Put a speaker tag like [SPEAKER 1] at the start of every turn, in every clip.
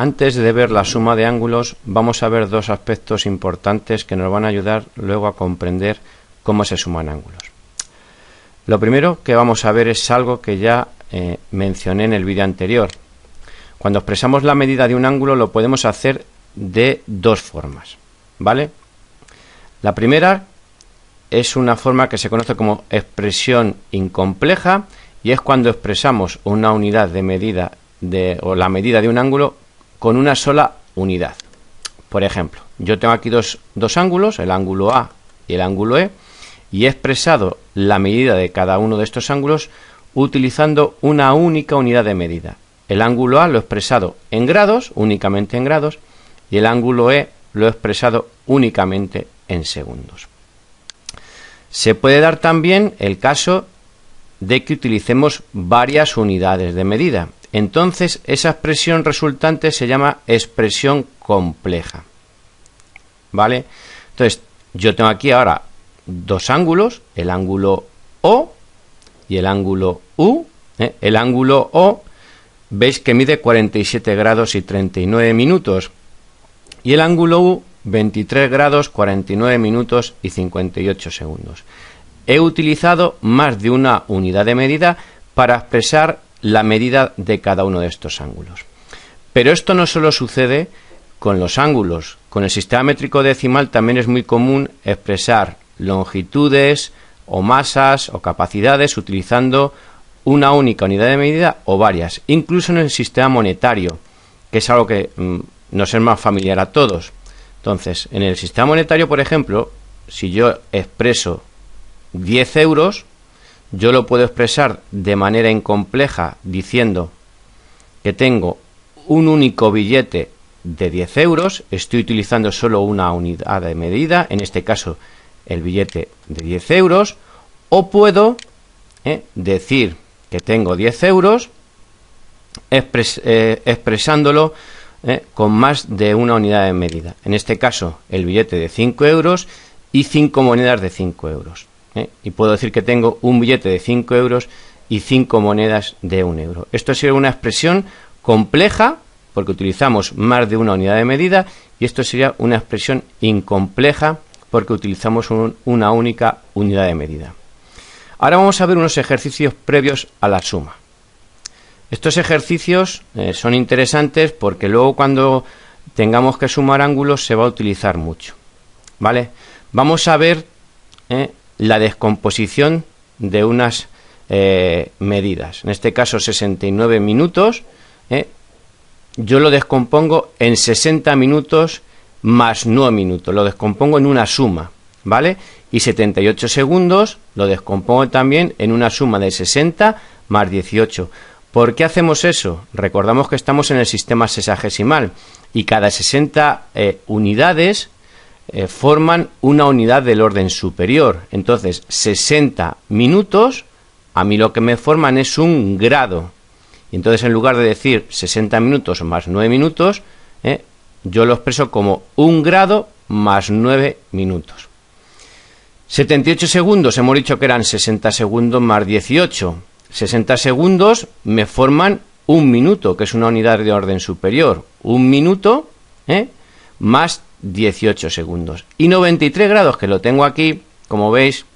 [SPEAKER 1] Antes de ver la suma de ángulos, vamos a ver dos aspectos importantes que nos van a ayudar luego a comprender cómo se suman ángulos. Lo primero que vamos a ver es algo que ya eh, mencioné en el vídeo anterior. Cuando expresamos la medida de un ángulo lo podemos hacer de dos formas, ¿vale? La primera es una forma que se conoce como expresión incompleja y es cuando expresamos una unidad de medida de, o la medida de un ángulo con una sola unidad. Por ejemplo, yo tengo aquí dos, ángulos, el ángulo A y el ángulo E, y he expresado la medida de cada uno de estos ángulos utilizando una única unidad de medida. El ángulo A lo he expresado en grados, únicamente en grados, y el ángulo E lo he expresado únicamente en segundos. Se puede dar también el caso de que utilicemos varias unidades de medida. Entonces esa expresión resultante se llama expresión compleja. ¿Vale? Entonces yo tengo aquí ahora dos ángulos, el ángulo O y el ángulo U. ¿eh? El ángulo O veis que mide 47 grados y 39 minutos y el ángulo U 23 grados 49 minutos y 58 segundos. He utilizado más de una unidad de medida para expresar la medida de cada uno de estos ángulos. Pero esto no solo sucede con los ángulos, con el sistema métrico decimal también es muy común expresar longitudes o masas o capacidades utilizando una única unidad de medida o varias, incluso en el sistema monetario, que es algo que mm, nos es más familiar a todos. Entonces, en el sistema monetario, por ejemplo, si yo expreso 10 euros, yo lo puedo expresar de manera incompleja diciendo que tengo un único billete de 10 euros, estoy utilizando solo una unidad de medida, en este caso el billete de 10 euros, o puedo eh, decir que tengo 10 euros eh, expresándolo eh, con más de una unidad de medida, en este caso el billete de 5 euros y 5 monedas de 5 euros. ¿eh? y puedo decir que tengo un billete de 5 euros y 5 monedas de 1 euro. Esto sería una expresión compleja porque utilizamos más de una unidad de medida y esto sería una expresión incompleja porque utilizamos una única unidad de medida. Ahora vamos a ver unos ejercicios previos a la suma. Estos ejercicios eh, son interesantes porque luego cuando tengamos que sumar ángulos se va a utilizar mucho. ¿Vale? Vamos a ver ¿eh? la descomposición de unas eh, medidas. En este caso 69 minutos. ¿eh? Yo lo descompongo en 60 minutos más 9 minutos. Lo descompongo en una suma. ¿Vale? Y 78 segundos lo descompongo también en una suma de 60 más 18. ¿Por qué hacemos eso? Recordamos que estamos en el sistema sexagesimal y cada 60 eh, unidades eh, forman una unidad del orden superior. Entonces, 60 minutos, a mí lo que me forman es un grado. Y entonces, en lugar de decir 60 minutos más 9 minutos, eh, yo lo expreso como un grado más 9 minutos. 78 segundos, hemos dicho que eran 60 segundos más 18. 60 segundos me forman un minuto, que es una unidad de orden superior. Un minuto ¿eh? más 18 segundos. Y 93 grados, que lo tengo aquí, como veis,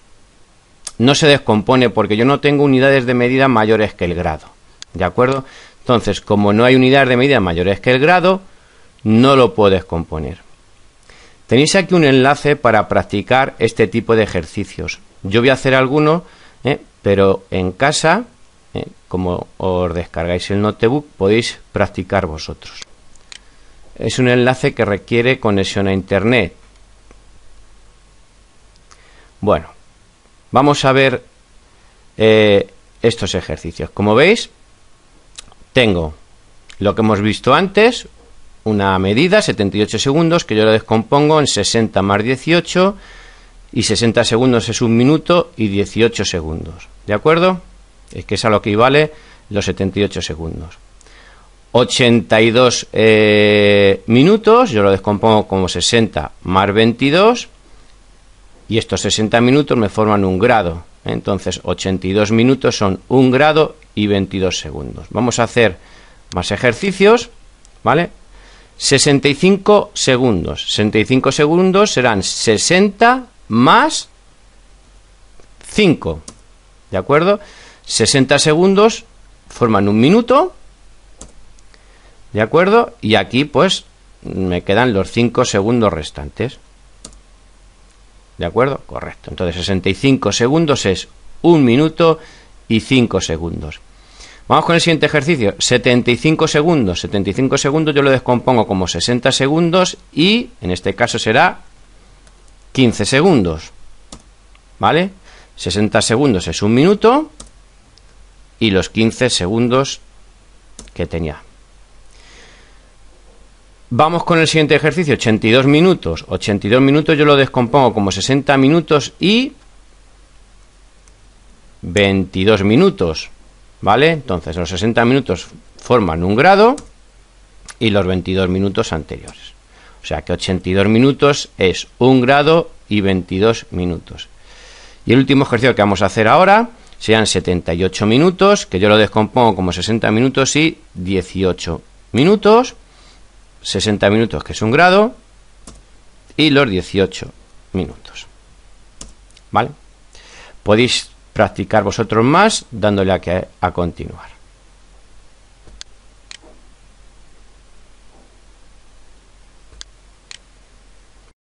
[SPEAKER 1] no se descompone porque yo no tengo unidades de medida mayores que el grado. ¿De acuerdo? Entonces, como no hay unidades de medida mayores que el grado, no lo puedo descomponer. Tenéis aquí un enlace para practicar este tipo de ejercicios. Yo voy a hacer algunos, ¿eh? pero en casa, ¿eh? como os descargáis el notebook, podéis practicar vosotros es un enlace que requiere conexión a Internet. Bueno, vamos a ver eh, estos ejercicios. Como veis, tengo lo que hemos visto antes, una medida, 78 segundos, que yo lo descompongo en 60 más 18, y 60 segundos es un minuto y 18 segundos. ¿De acuerdo? Es que es a lo que vale los 78 segundos. 82 eh, minutos, yo lo descompongo como 60 más 22 y estos 60 minutos me forman un grado. Entonces 82 minutos son un grado y 22 segundos. Vamos a hacer más ejercicios, ¿vale? 65 segundos. 65 segundos serán 60 más 5. ¿De acuerdo? 60 segundos forman un minuto ¿De acuerdo? Y aquí pues me quedan los 5 segundos restantes. ¿De acuerdo? Correcto. Entonces 65 segundos es 1 minuto y 5 segundos. Vamos con el siguiente ejercicio. 75 segundos. 75 segundos yo lo descompongo como 60 segundos y en este caso será 15 segundos. ¿Vale? 60 segundos es un minuto y los 15 segundos que tenía. Vamos con el siguiente ejercicio, 82 minutos. 82 minutos yo lo descompongo como 60 minutos y 22 minutos, ¿vale? Entonces los 60 minutos forman un grado y los 22 minutos anteriores. O sea que 82 minutos es un grado y 22 minutos. Y el último ejercicio que vamos a hacer ahora sean 78 minutos, que yo lo descompongo como 60 minutos y 18 minutos. 60 minutos, que es un grado, y los 18 minutos. ¿Vale? Podéis practicar vosotros más dándole a, a continuar.